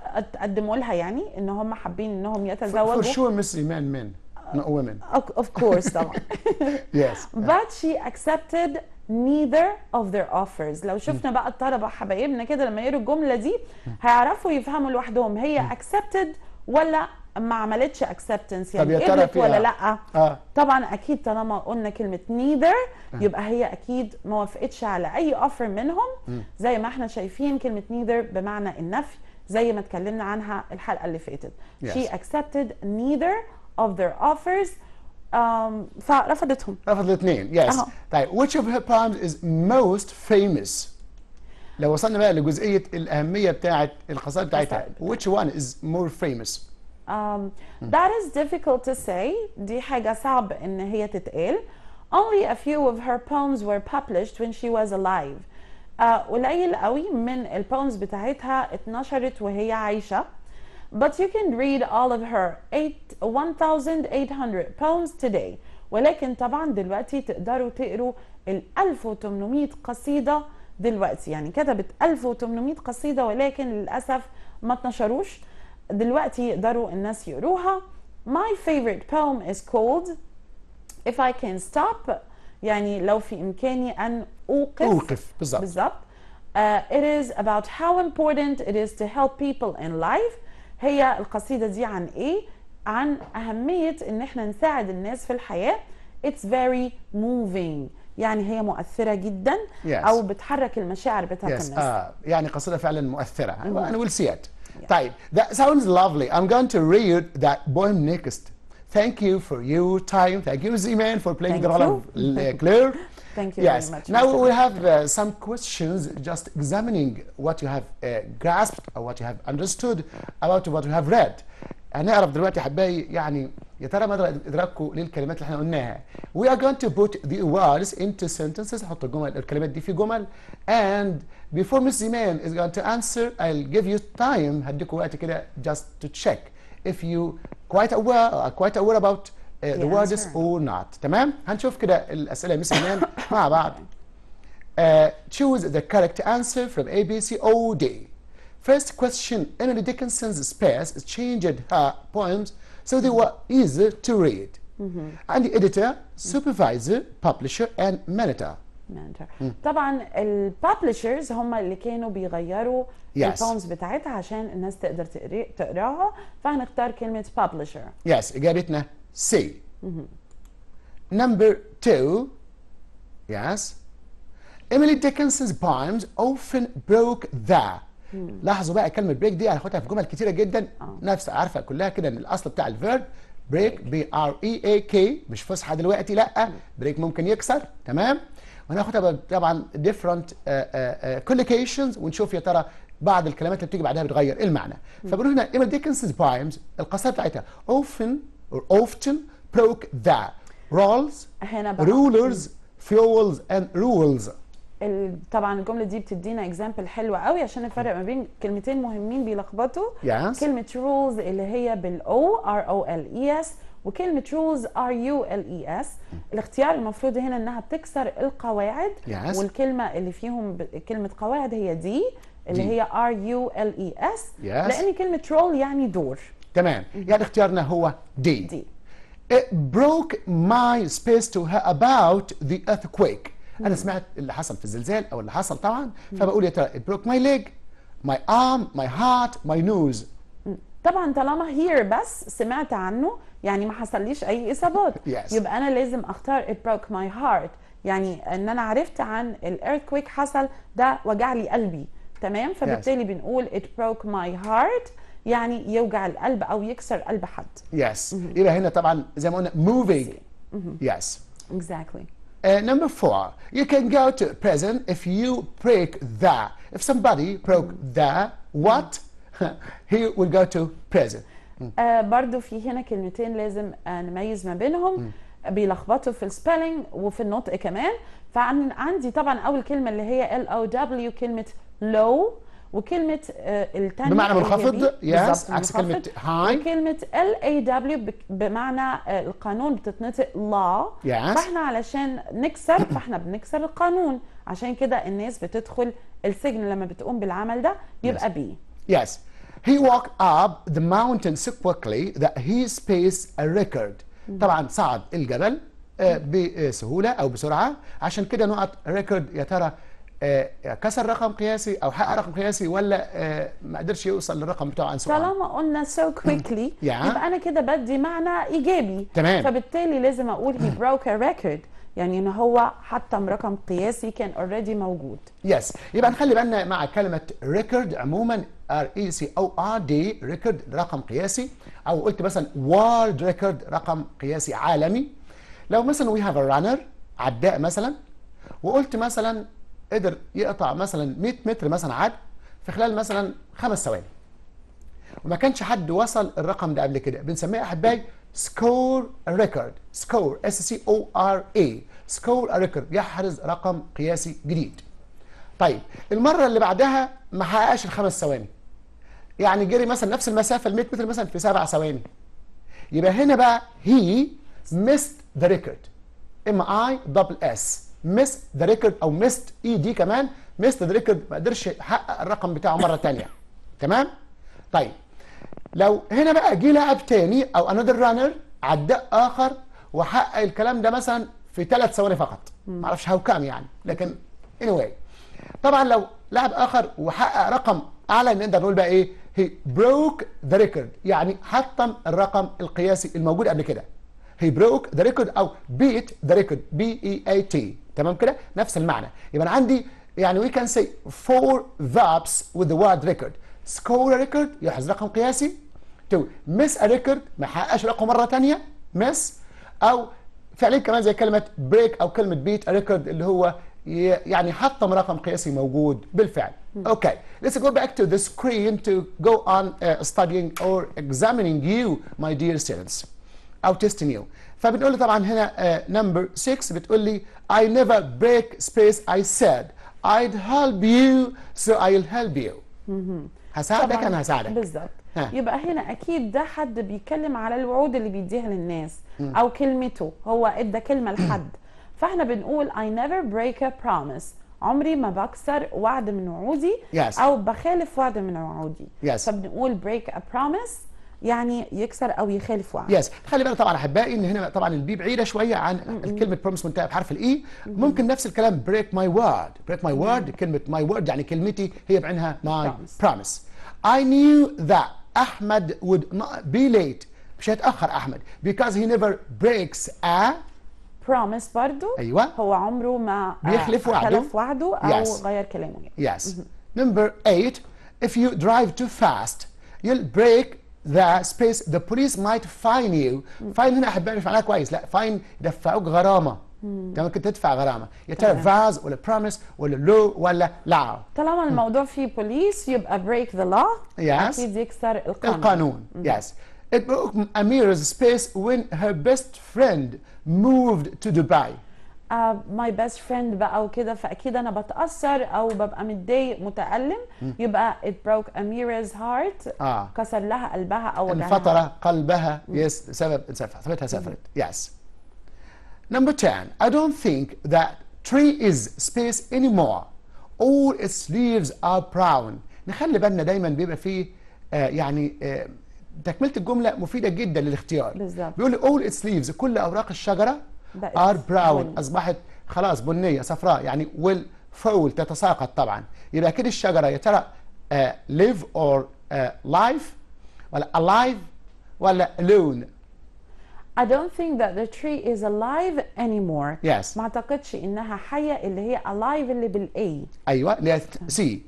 قدموا لها يعني ان هم حابين انهم يتزوجوا. For, for sure, Miss Iman men. Not women. Of course, طبعا. yes. But she accepted neither of their offers لو شفنا بقى الطلبه حبايبنا كده لما يقروا الجمله دي هيعرفوا يفهموا لوحدهم هي accepted ولا ما عملتش اكسبتنس يعني قبلت إيه ولا لا آه. طبعا اكيد طالما قلنا كلمه نيذر آه. يبقى هي اكيد ما وافقتش على اي اوفر منهم زي ما احنا شايفين كلمه نيذر بمعنى النفي زي ما اتكلمنا عنها الحلقه اللي فاتت yes. she accepted neither of their offers um, فرفضتهم رفض الاثنين يس yes. طيب which of her poems is most famous لو وصلنا بقى لجزئيه الاهميه بتاعه القصائد بتاعتها which one is more famous um, that is difficult to say دي حاجه صعب ان هي تتقال only a few of her poems were published when she was alive قليل uh, قوي من البومز بتاعتها اتنشرت وهي عايشه But you can read all of her 1800 poems today ولكن طبعا دلوقتي تقدروا تقروا ال 1800 قصيدة دلوقتي يعني كتبت 1800 قصيدة ولكن للأسف ما اتنشروش دلوقتي يقدروا الناس يقروها My favorite poem is called If I can stop يعني لو في إمكاني أن أوقف أوقف بالظبط بالظبط uh, It is about how important it is to help people in life هي القصيده دي عن ايه عن اهميه ان احنا نساعد الناس في الحياه it's very moving يعني هي مؤثرة جدا yes. أو بتحرك المشاعر بتاعت yes. الناس آه. يعني قصيدة فعلا مؤثرة mm -hmm. and we'll see it طيب that sounds lovely I'm going to read that poem next thank you for your time thank you Zeman for playing thank the role you. of Claire Thank you yes. very much. Now Mr. we have uh, some questions just examining what you have uh, grasped or what you have understood about what you have read. هنعرف دلوقتي حبايبي يعني يا ترى مدى ادراككم للكلمات اللي احنا قلناها. We are going to put the words into sentences نحط الجمل الكلمات دي في جمل and before Miss Zeman is going to answer I'll give you time هديكم وقت كده just to check if you quite aware or quite aware about Eh, the word is or not تمام هنشوف كده الاسئله مس مع بعض uh, choose the correct answer from A B C O D first question Emily Dickinson's space changed her poems so they were easy to read mm -hmm. and the editor supervisor publisher and manager manager hmm. طبعا publishers هم اللي كانوا بيغيروا yes. البومز بتاعتها عشان الناس تقدر تقراها فهنختار كلمة publisher yes اجابتنا C. Number two, yes, Emily Dickinson's poems often broke the لاحظوا بقى كلمه بريك دي هنحطها في جمل كتيره جدا آه. نفس عارفه كلها كده ان الاصل بتاع الفيرب بريك بي ار اي A كي مش فصحى دلوقتي لا بريك ممكن يكسر تمام وهناخدها طبعا uh, كوليكيشنز آه، آه، ونشوف يا ترى بعض الكلمات اللي بتيجي بعدها بتغير ايه المعنى فبنقول هنا Emily Dickinson's بايمز القصائد بتاعتها اوفن or often broke the rules rulers fuels and rules طبعا الجمله دي بتدينا اكزامبل حلوه قوي عشان نفرق ما بين كلمتين مهمين بيلخبطوا yes. كلمه rules اللي هي بالاو ار او ال اي اس وكلمه rules ار يو ال اي اس الاختيار المفروض هنا انها بتكسر القواعد yes. والكلمه اللي فيهم ب... كلمه قواعد هي دي اللي دي. هي ار يو ال اي اس لان كلمه رول يعني دور تمام يعني اختيارنا هو دي دي It broke my space to her about the earthquake انا سمعت اللي حصل في الزلزال او اللي حصل طبعا فبقول يا ترى it broke my leg my arm my heart my nose طبعا طالما هير بس سمعت عنه يعني ما حصليش اي اصابات yes. يبقى انا لازم اختار it broke my heart يعني ان انا عرفت عن الايرثكويك حصل ده وجع لي قلبي تمام فبالتالي yes. بنقول it broke my heart يعني يوجع القلب او يكسر قلب حد يس yes. الى هنا طبعا زي ما قلنا moving يس اكزاكتلي نمبر exactly Uh, number four, you can go to prison if you break the. If somebody broke the what, he will go to prison. Uh, برضو في هنا كلمتين لازم آه، نميز ما بينهم بيلخبطوا في السبيلنج وفي النطق كمان فعندي طبعا اول كلمه اللي هي ال او دبليو كلمه لو وكلمه آه، الثانيه بمعنى منخفض يس عكس كلمه هاي وكلمه ال اي دبليو بمعنى آه، القانون بتتنطق لا يس فاحنا علشان نكسر فاحنا بنكسر القانون عشان كده الناس بتدخل السجن لما بتقوم بالعمل ده يبقى بي يس هي walked اب ذا ماونتن سو كويكلي ذا هي سبيس a mm-hmm. طبعا صعد الجبل آه، بسهوله او بسرعه عشان كده نقط ريكورد يا ترى آه، كسر رقم قياسي او حقق رقم قياسي ولا آه، ما قدرش يوصل للرقم بتاعه عن سرعه طالما قلنا سو كويكلي يبقى انا كده بدي معنى ايجابي تمام فبالتالي لازم اقول هي بروك ريكورد يعني ان هو حطم رقم قياسي كان اوريدي موجود يس yes. يبقى نخلي بالنا مع كلمه ريكورد عموما ار اي سي او ار دي ريكورد رقم قياسي او قلت مثلا وورلد ريكورد رقم قياسي عالمي لو مثلا وي هاف ا رانر عداء مثلا وقلت مثلا قدر يقطع مثلا 100 متر مثلا عد في خلال مثلا خمس ثواني وما كانش حد وصل الرقم ده قبل كده بنسميه احبائي سكور ريكورد سكور اس سي او ار اي سكور ريكورد يحرز رقم قياسي جديد طيب المره اللي بعدها ما حققش الخمس ثواني يعني جري مثلا نفس المسافه ال 100 متر مثلا في سبع ثواني يبقى هنا بقى هي ميست ذا ريكورد. ام اي دبل اس مس ذا ريكورد او ميست اي دي كمان ميست ذا ريكورد ما قدرش يحقق الرقم بتاعه مره ثانيه تمام طيب لو هنا بقى جه لاعب ثاني او انذر رانر عداء اخر وحقق الكلام ده مثلا في ثلاث ثواني فقط ما اعرفش هاو كام يعني لكن اني anyway طبعا لو لاعب اخر وحقق رقم اعلى نقدر نقول بقى ايه هي بروك ذا ريكورد يعني حطم الرقم القياسي الموجود قبل كده هي بروك ذا ريكورد او بيت ذا ريكورد بي اي اي تي تمام كده نفس المعنى يبقى انا عندي يعني we can say four verbs with the word record score a record يحرز رقم قياسي تو miss a record ما حققش رقم مره ثانيه miss او فعلين كمان زي كلمه بريك او كلمه بيت ريكورد اللي هو يعني حطم رقم قياسي موجود بالفعل اوكي okay. let's go back to the screen to go on uh, studying or examining you my dear students او testing you فبتقول لي طبعا هنا نمبر 6 بتقول لي I never break space I said I'd help you so I'll help you هساعدك انا هساعدك بالظبط يبقى هنا اكيد ده حد بيتكلم على الوعود اللي بيديها للناس او كلمته هو ادى كلمه لحد فاحنا بنقول I never break a promise عمري ما بكسر وعد من وعودي yes. او بخالف وعد من وعودي yes. فبنقول break a promise يعني يكسر او يخالف وعد يس خلي بالك طبعا احبائي ان هنا طبعا البي بعيده شويه عن كلمه بروميس منتهيه بحرف الاي e. ممكن نفس الكلام بريك ماي وورد بريك ماي وورد كلمه ماي وورد يعني كلمتي هي بعينها ماي بروميس I knew that احمد would not be late مش هيتأخر أحمد because he never breaks a promise برضو أيوة هو عمره ما آه، بيخلف وعده خلف وعده أو yes. غير كلامه yes mm -hmm. number if you drive too fast you'll break ذا سبيس ذا بوليس مايت فاين يو فاين هنا احب اعرف معناها كويس لا فاين يدفعوك غرامه انت ممكن تدفع غرامه يا ترى فاز ولا براميس ولا لو ولا لا طالما الموضوع فيه بوليس يبقى بريك ذا لا اكيد يكسر القانون القانون يس It broke Amira's space when her best friend moved to Dubai. ماي بيست فريند بقى وكده فاكيد انا بتاثر او ببقى متضايق متالم يبقى ات بروك اميرز هارت كسر لها قلبها او انفطر قلبها يس سبب سفرتها سافرت يس نمبر 10 I don't think that tree is space anymore all its leaves are brown نخلي بالنا دايما بيبقى فيه آه يعني آه تكمله الجمله مفيده جدا للاختيار بالظبط بيقول لي all its leaves كل اوراق الشجره ار براون اصبحت خلاص بنيه صفراء يعني ويل فول تتساقط طبعا يبقى اكيد الشجره يا ترى ليف اور لايف ولا الايف ولا لون I don't think that the tree is alive anymore. Yes. ما اعتقدش انها حيه اللي هي alive اللي بالاي. ايوه اللي هي سي.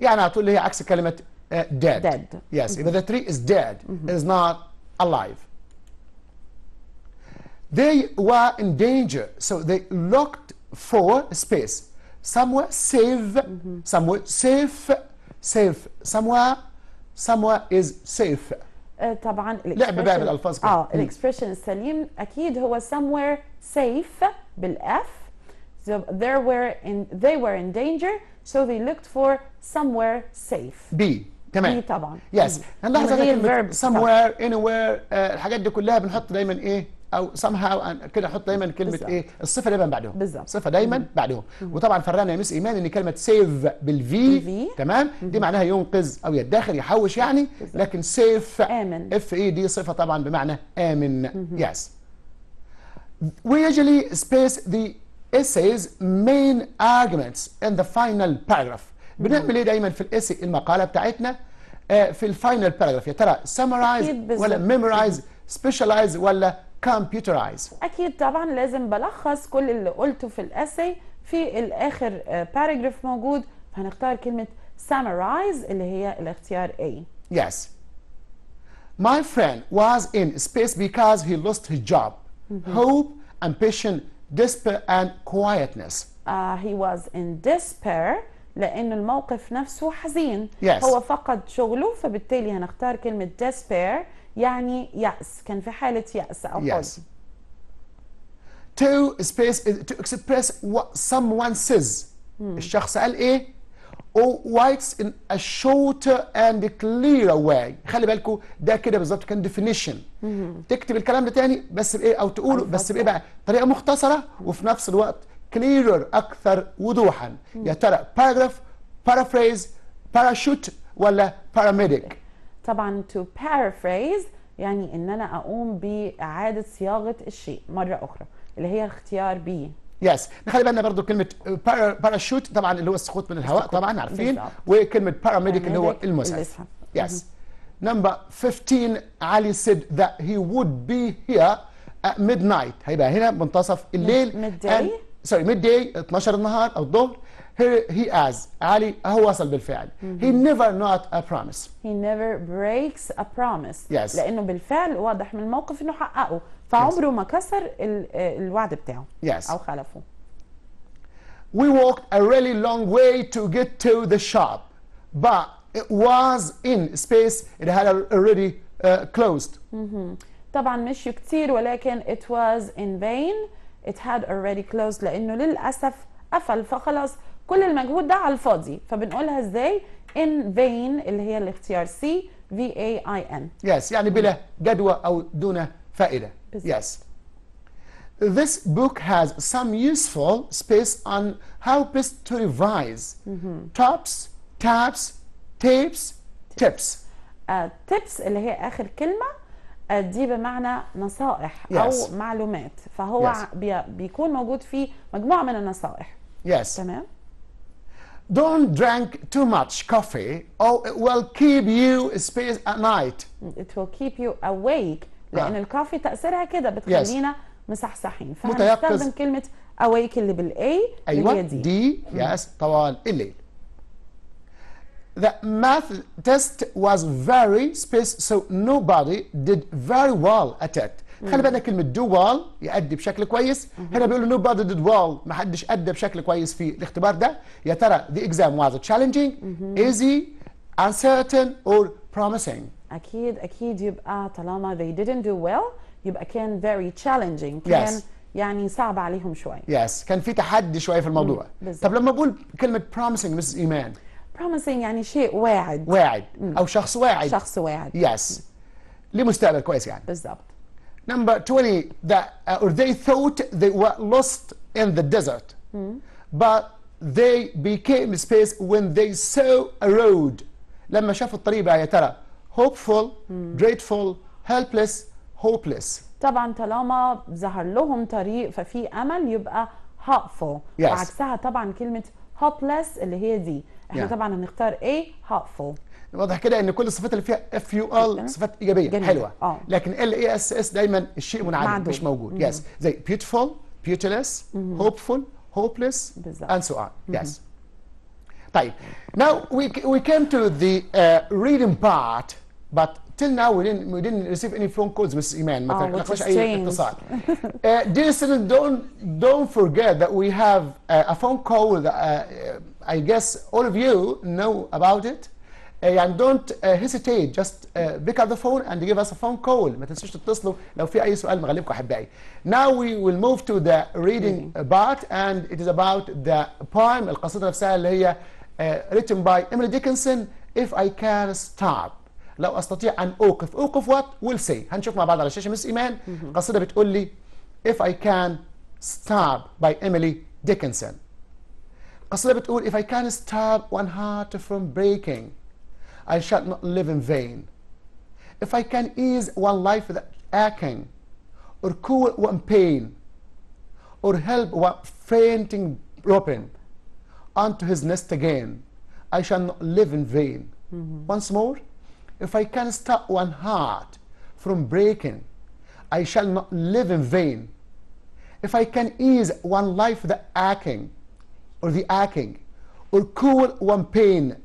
يعني على طول اللي هي عكس كلمه uh, dead. Dead. Yes. Mm -hmm. If the tree is dead, mm -hmm. is not alive. They were in danger, so they looked for space. Somewhere safe, mm -hmm. somewhere safe, safe, somewhere, somewhere is safe. Uh, آه طبعا لعب بقى بالالفاظ اه الاكسبريشن السليم اكيد هو somewhere safe بالاف so there were in they were in danger so they looked for somewhere safe بي تمام بي طبعا يس yes. Mm-hmm. هنلاحظ somewhere طبعا. anywhere آه الحاجات دي كلها بنحط دايما ايه او somehow كده احط دايما كلمه بالزبط. ايه الصفه دايما بعدهم بالظبط صفه دايما بعدهم وطبعا فرقنا يا مس ايمان ان كلمه سيف بالفي تمام دي معناها ينقذ او يدخر يحوش يعني بالزبط. لكن سيف امن اف اي e دي صفه طبعا بمعنى امن يس ويجلي سبيس ذا the essays main arguments in the final paragraph بنعمل ايه دايما في الاسي المقاله بتاعتنا آه، في الفاينل باراجراف يا ترى سمرايز ولا ميمورايز سبيشالايز ولا computerize اكيد طبعا لازم بلخص كل اللي قلته في الاسي في الاخر باراجراف آه، موجود فهنختار كلمه summarize اللي هي الاختيار A. Yes. My friend was in space because he lost his job. Hope, ambition, despair and quietness. Uh, he was in despair لأن الموقف نفسه حزين. Yes. هو فقد شغله فبالتالي هنختار كلمة despair يعني يأس كان في حالة يأس أو yes. to express to express what someone says Mm. الشخص قال ايه or oh, writes in a shorter and clearer way خلي بالكو ده كده بالظبط كان definition مم. Hmm. تكتب الكلام ده تاني بس بايه او تقوله بس بايه بقى طريقه مختصره وفي نفس الوقت clearer اكثر وضوحا hmm. يا ترى paragraph paraphrase parachute ولا paramedic طبعا to paraphrase يعني ان انا اقوم باعاده صياغه الشيء مره اخرى اللي هي اختيار بي يس نخلي بالنا برضو كلمه باراشوت طبعا اللي هو السقوط من الهواء طبعا عارفين وكلمه باراميديك اللي هو المسعف يس نمبر 15 علي said that he would be here at midnight هيبقى هنا منتصف الليل ميد داي سوري ميد داي 12 النهار او الظهر Here he as Ali هو وصل بالفعل. Mm -hmm. He never not a promise. He never breaks a promise. Yes. لأنه بالفعل واضح من الموقف إنه حققه فعمره yes. ما كسر ال الوعد بتاعه. Yes. أو خلفه. We walked a really long way to get to the shop, but it was in space it had already uh, closed. Mm -hmm. طبعا مشوا كتير ولكن it was in vain it had already closed لأنه للأسف قفل فخلاص كل المجهود ده على الفاضي فبنقولها ازاي ان فين اللي هي الاختيار سي في اي اي ان يس يعني بلا جدوى او دون فائده يس yes. This book has some useful space on how best to revise mm -hmm. tops, tabs, tapes, tips. Uh, tips uh, اللي هي آخر كلمة uh, دي بمعنى نصائح yes. أو معلومات فهو yes. بيكون موجود فيه مجموعة من النصائح Yes. تمام. Don't drink too much coffee or it will keep you space at night. It will keep you awake ah. لأن الكافي تأثيرها كده بتخلينا مصحصحين فهنستخدم كلمة awake اللي بالاي أيوة اللي هي دي. Yes, يس طوال الليل. The math test was very space so nobody did very well at it. خلي بالك كلمه دو وال يؤدي بشكل كويس هنا بيقولوا نو بادي ديد وال ما حدش أدى بشكل كويس في الاختبار ده يا ترى ذا اكزام واز تشالنجينج ايزي uncertain اور بروميسينج أكيد أكيد يبقى طالما they didn't do well يبقى كان very challenging كان yes. يعني صعب عليهم شويه يس yes. كان في تحدي شويه في الموضوع بالزبط. طب لما بقول كلمه promising مس ايمان promising يعني شيء واعد واعد او شخص واعد شخص واعد يس yes. ليه كويس يعني بالظبط Number 20, that, uh, or they thought they were lost in the desert, mm. but they became space when they saw a road. لما شافوا الطريق بقى يا ترى hopeful, mm. grateful, helpless, hopeless. طبعا طالما ظهر لهم طريق ففي امل يبقى hopeful yes. وعكسها طبعا كلمه hopeless اللي هي دي احنا yeah. طبعا هنختار A hopeful واضح كده ان كل الصفات اللي فيها اف يو ال صفات ايجابيه جميل. حلوه أوه. لكن ال اي اس اس دايما الشيء منعدم مش موجود يس yes. زي beautiful beautiful hopeful hopeless بالزبط. and so on yes طيب now we we came to the uh, reading part but till now we didn't we didn't receive any phone calls Mrs. Iman ما تلقاش اي اتصال uh, dear students don't don't forget that we have uh, a phone call that, uh, I guess all of you know about it يعني دونت هيسيتيت جاست بيك اب ذا فون اند جيف اس ا فون كول ما تنسوش تتصلوا لو في اي سؤال من غالبكم احبائي ناو وي ويل موف تو ذا ريدنج بارت اند ات از اباوت ذا poem القصيده نفسها اللي هي written by Emily Dickinson if I can stop لو استطيع ان اوقف اوقف وات ويل سي هنشوف مع بعض على الشاشه مس ايمان القصيده بتقول لي if I can stop by Emily Dickinson القصيده بتقول if I can stop one heart from breaking I shall not live in vain. If I can ease one life with aching, or cool one pain, or help one fainting broken onto his nest again, I shall not live in vain. Mm -hmm. Once more, if I can stop one heart from breaking, I shall not live in vain. If I can ease one life the aching, or the aching, or cool one pain,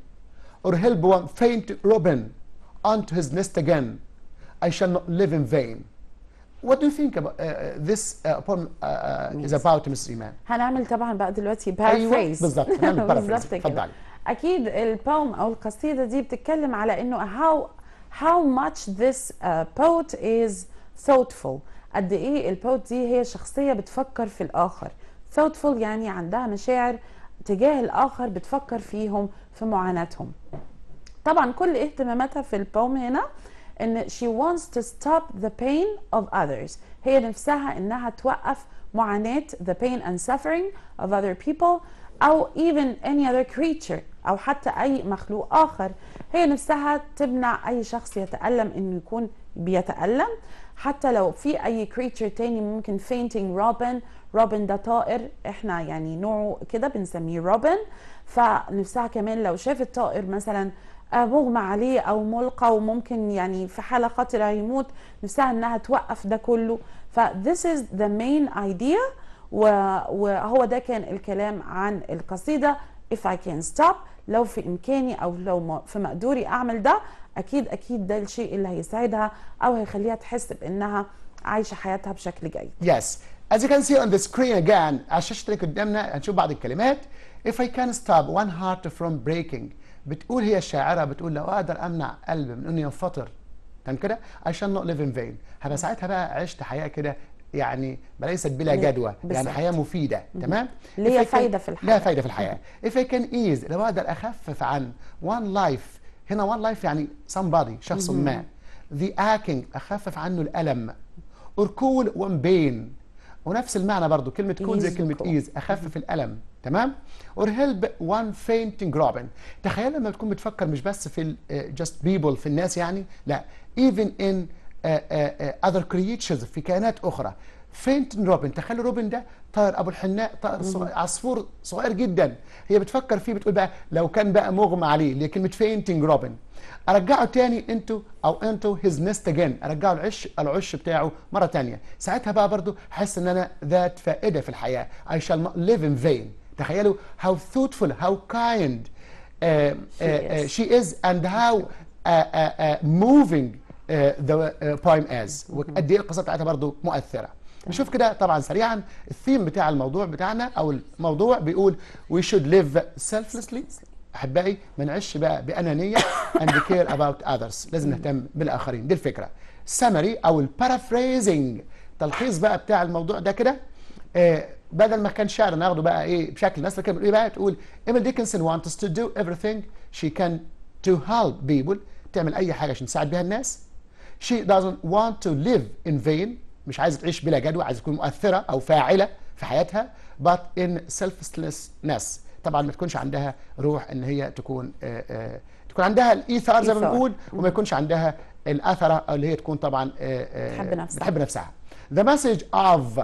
or help one faint robin onto his nest again. I shall not live in vain. What do you think about uh, this uh, poem uh, is about Mr. Iman? هنعمل طبعا بقى دلوقتي paraphrase بالظبط هنعمل paraphrase اتفضلي اكيد البوم او القصيده دي بتتكلم على انه how how much this uh, poet is thoughtful قد ايه البوت دي هي شخصيه بتفكر في الاخر thoughtful يعني عندها مشاعر تجاه الاخر بتفكر فيهم في معاناتهم طبعا كل اهتماماتها في البوم هنا ان she wants to stop the pain of others هي نفسها انها توقف معاناة the pain and suffering of other people او even any other creature او حتى اي مخلوق اخر هي نفسها تمنع اي شخص يتألم انه يكون بيتألم حتى لو في اي creature تاني ممكن fainting robin robin ده طائر احنا يعني نوعه كده بنسميه robin فنفسها كمان لو شافت طائر مثلا آه، مغمى عليه او ملقى وممكن يعني في حاله خطره يموت نفسها انها توقف ده كله ف this is the main idea وهو ده كان الكلام عن القصيده if I can stop لو في امكاني او لو في مقدوري اعمل ده اكيد اكيد ده الشيء اللي هيساعدها او هيخليها تحس بانها عايشه حياتها بشكل جيد. Yes. As you can see on the screen again على الشاشه اللي قدامنا هنشوف بعض الكلمات If I can stop one heart from breaking بتقول هي الشاعرة بتقول لو أقدر أمنع قلب من إنه ينفطر تمام كده I shall not live in vain هبقى ساعتها بقى عشت حياة كده يعني ليست بلا جدوى يعني حياه مفيده تمام ليها فايده في الحياه ليها فايده في الحياه if I can ease لو اقدر اخفف عن one life هنا one life يعني somebody شخص ما the aching اخفف عنه الالم or cool one pain ونفس المعنى برضو كلمة كون زي كلمة ايز اخفف الالم تمام or help one fainting robin تخيل لما تكون بتفكر مش بس في آه، just people في الناس يعني لا even in آه، آه، other creatures في كائنات اخرى فين روبن تخيل روبن ده طائر ابو الحناء طائر صغير عصفور صغير جدا هي بتفكر فيه بتقول بقى لو كان بقى مغمى عليه لكن كلمه فينتنج روبن ارجعه تاني انتو او انتو هيز نست اجين ارجعه العش العش بتاعه مره تانية ساعتها بقى برضو حس ان انا ذات فائده في الحياه اي شال ليف ان فين تخيلوا هاو ثوتفول هاو كايند شي از اند هاو موفينج ذا بايم از وقد ايه القصه بتاعتها برضو مؤثره نشوف كده طبعا سريعا الثيم بتاع الموضوع بتاعنا او الموضوع بيقول وي شود ليف سيلفلسلي احبائي ما نعيش بقى بانانيه اند كير اباوت اذرز لازم نهتم بالاخرين دي الفكره سمري او البارافريزنج تلخيص بقى بتاع الموضوع ده كده آه، بدل ما كان شعر ناخده بقى ايه بشكل ناس كده ايه بقى تقول ايميل ديكنسون وانت تو دو everything شي كان تو هيلب بيبل تعمل اي حاجه عشان تساعد بيها الناس شي دازنت وانت تو ليف ان فين مش عايزه تعيش بلا جدوى عايزه تكون مؤثره او فاعله في حياتها but in selflessness طبعا ما تكونش عندها روح ان هي تكون آآ آه، آآ آه، تكون عندها الايثار زي ما بنقول وما يكونش عندها الاثره اللي هي تكون طبعا آه، بتحب نفسها بتحب نفسها the message of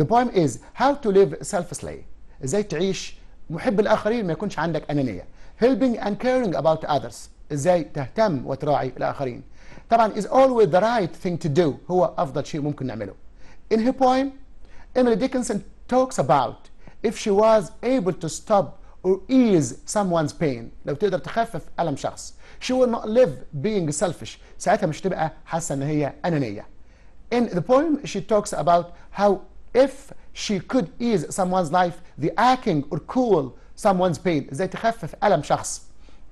the poem is how to live selflessly ازاي تعيش محب الاخرين ما يكونش عندك انانيه helping and caring about others ازاي تهتم وتراعي الاخرين طبعا is always the right thing to do هو أفضل شيء ممكن نعمله in her poem Emily Dickinson talks about if she was able to stop or ease someone's pain لو تقدر تخفف ألم شخص she will not live being selfish ساعتها مش تبقى حاسة إن هي أنانية in the poem she talks about how if she could ease someone's life the aching or cool someone's pain ازاي تخفف ألم شخص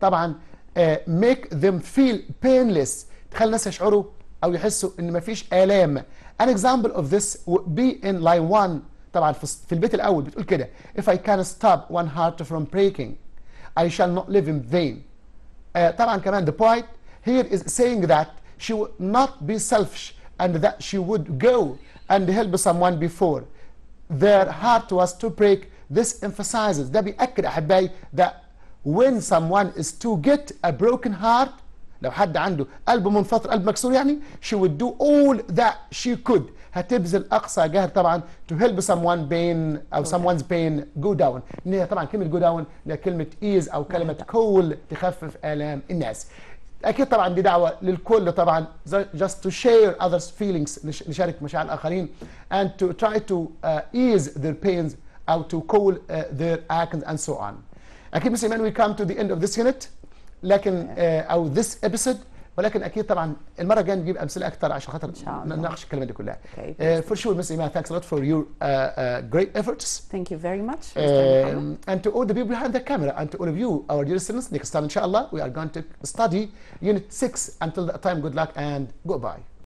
طبعا uh, make them feel painless تخلي الناس يشعروا او يحسوا ان مفيش الام an example of this would be in line 1 طبعا في البيت الاول بتقول كده if I can stop one heart from breaking I shall not live in vain uh, طبعا كمان the point here is saying that she would not be selfish and that she would go and help someone before their heart was to break this emphasizes ده بيأكد أحبائي that when someone is to get a broken heart لو حد عنده قلب منفطر قلب مكسور يعني she would do all that she could هتبذل اقصى جهد طبعا to help someone pain او okay. someone's pain go down ان هي طبعا كلمه go down هي كلمه ease او كلمه كول تخفف الام الناس اكيد طبعا دي دعوه للكل طبعا just to share others feelings نشارك مشاعر الاخرين and to try to uh, ease their pains او to cool uh, their actions and so on. اكيد مسلمين we come to the end of this unit لكن او ذس ابيسود ولكن اكيد طبعا المره الجايه نجيب امثله اكتر عشان خاطر نناقش الكلمه دي كلها فور شور مس ايمان ثانكس لوت فور يور جريت ايفورتس ثانك يو فيري ماتش اند تو اول ذا بيبل behind the camera and to all of you our dear students next time inshallah we are going to study unit 6 until that time good luck and goodbye